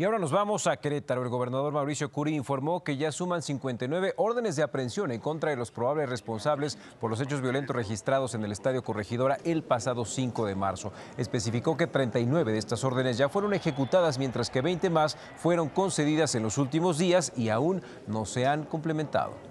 Y ahora nos vamos a Querétaro. El gobernador Mauricio Curi informó que ya suman 59 órdenes de aprehensión en contra de los probables responsables por los hechos violentos registrados en el Estadio Corregidora el pasado 5 de marzo. Especificó que 39 de estas órdenes ya fueron ejecutadas, mientras que 20 más fueron concedidas en los últimos días y aún no se han complementado.